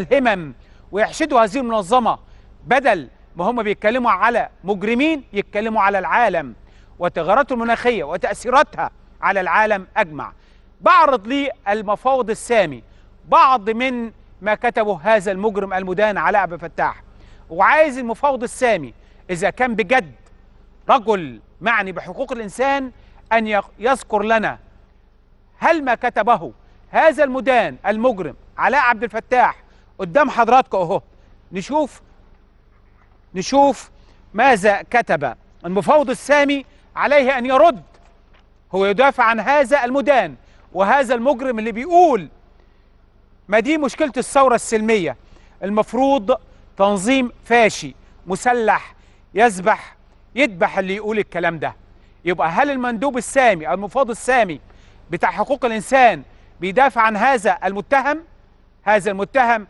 الهمم ويحشدوا هذه المنظمة بدل ما هم بيتكلموا على مجرمين يتكلموا على العالم وتغيراته المناخية وتأثيراتها على العالم أجمع بعرض لي المفاوض السامي بعض من ما كتبه هذا المجرم المدان علاء عبد الفتاح وعايز المفاوض السامي إذا كان بجد رجل معني بحقوق الإنسان أن يذكر لنا هل ما كتبه هذا المدان المجرم علاء عبد الفتاح قدام حضراتكم اهو نشوف نشوف ماذا كتب المفوض السامي عليه ان يرد هو يدافع عن هذا المدان وهذا المجرم اللي بيقول ما دي مشكله الثوره السلميه المفروض تنظيم فاشي مسلح يذبح يذبح اللي يقول الكلام ده يبقى هل المندوب السامي او المفوض السامي بتاع حقوق الانسان بيدافع عن هذا المتهم هذا المتهم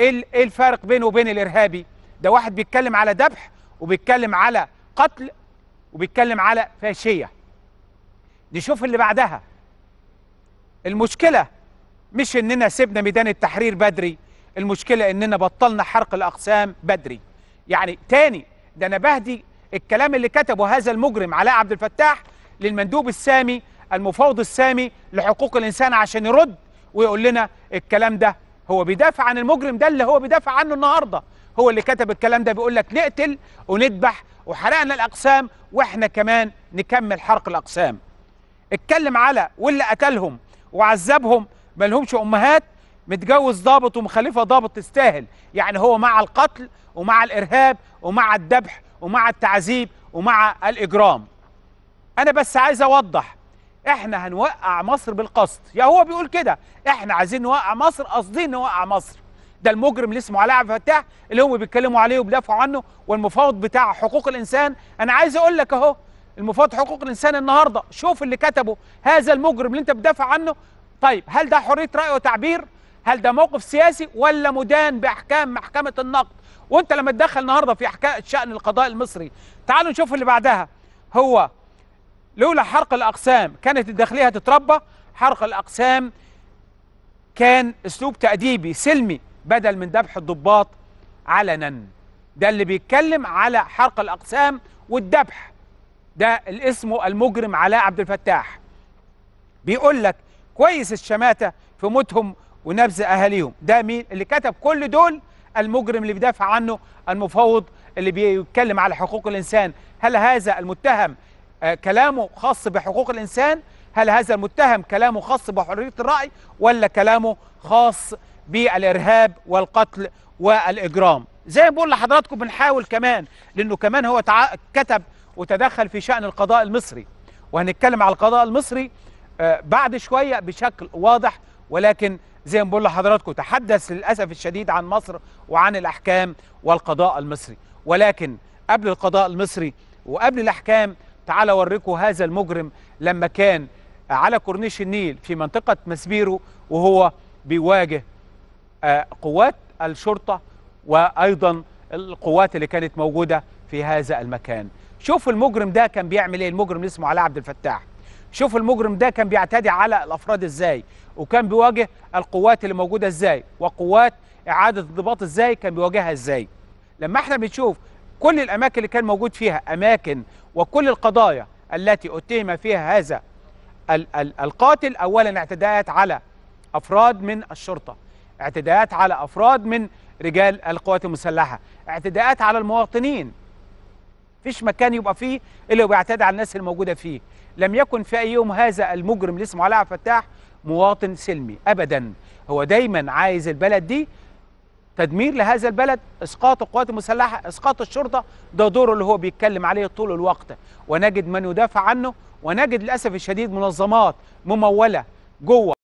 ايه, إيه الفارق بينه وبين الارهابي ده واحد بيتكلم على ذبح وبيتكلم على قتل وبيتكلم على فاشيه نشوف اللي بعدها المشكله مش اننا سيبنا ميدان التحرير بدري المشكله اننا بطلنا حرق الاقسام بدري يعني تاني ده انا بهدي الكلام اللي كتبه هذا المجرم علاء عبد الفتاح للمندوب السامي المفوض السامي لحقوق الانسان عشان يرد ويقول لنا الكلام ده هو بيدافع عن المجرم ده اللي هو بيدافع عنه النهارده هو اللي كتب الكلام ده بيقول لك نقتل ونذبح وحرقنا الاقسام واحنا كمان نكمل حرق الاقسام اتكلم على واللي قتلهم وعذبهم مالهمش امهات متجوز ضابط ومخلفه ضابط تستاهل يعني هو مع القتل ومع الارهاب ومع الذبح ومع التعذيب ومع الاجرام انا بس عايز اوضح احنا هنوقع مصر بالقصد يا هو بيقول كده احنا عايزين نوقع مصر قاصدين نوقع مصر ده المجرم اللي اسمه علاء عبد الفتاح اللي هم بيتكلموا عليه وبيدافعوا عنه والمفاوض بتاع حقوق الانسان انا عايز اقول لك اهو المفاوض حقوق الانسان النهارده شوف اللي كتبه هذا المجرم اللي انت بتدافع عنه طيب هل ده حريه راي وتعبير هل ده موقف سياسي ولا مدان باحكام محكمه النقد وانت لما تدخل النهارده في احكام شان القضاء المصري تعالوا نشوف اللي بعدها هو لولا حرق الأقسام كانت الداخلية هتتربى حرق الأقسام كان أسلوب تأديبي سلمي بدل من ذبح الضباط علنا ده اللي بيتكلم على حرق الأقسام والذبح ده الاسم المجرم علاء عبد الفتاح بيقول لك كويس الشماتة في موتهم ونبذ أهاليهم ده مين اللي كتب كل دول المجرم اللي بيدافع عنه المفوض اللي بيتكلم على حقوق الإنسان هل هذا المتهم آه، كلامه خاص بحقوق الإنسان هل هذا المتهم كلامه خاص بحرية الرأي ولا كلامه خاص بالإرهاب والقتل والإجرام زي ما بقول لحضراتكم بنحاول كمان لأنه كمان هو كتب وتدخل في شأن القضاء المصري وهنتكلم على القضاء المصري آه، بعد شوية بشكل واضح ولكن زي ما بقول لحضراتكم تحدث للأسف الشديد عن مصر وعن الأحكام والقضاء المصري ولكن قبل القضاء المصري وقبل الأحكام تعال اوريكم هذا المجرم لما كان على كورنيش النيل في منطقة مسبيرو وهو بيواجه آه، قوات الشرطة وأيضا القوات اللي كانت موجودة في هذا المكان شوفوا المجرم ده كان بيعمل ايه المجرم اللي اسمه علي عبد الفتاح شوفوا المجرم ده كان بيعتدي على الافراد ازاي وكان بيواجه القوات اللي موجوده ازاي وقوات اعاده الضباط ازاي كان بيواجهها ازاي لما احنا بنشوف كل الأماكن اللي كان موجود فيها أماكن وكل القضايا التي أتهم فيها هذا القاتل أولا اعتداءات على أفراد من الشرطة اعتداءات على أفراد من رجال القوات المسلحة اعتداءات على المواطنين فيش مكان يبقى فيه إلا بيعتدي على الناس الموجودة فيه لم يكن في أي يوم هذا المجرم اللي اسمه علاء فتاح مواطن سلمي أبدا هو دايما عايز البلد دي تدمير لهذا البلد اسقاط القوات المسلحه اسقاط الشرطه ده دوره اللي هو بيتكلم عليه طول الوقت ونجد من يدافع عنه ونجد للاسف الشديد منظمات مموله جوه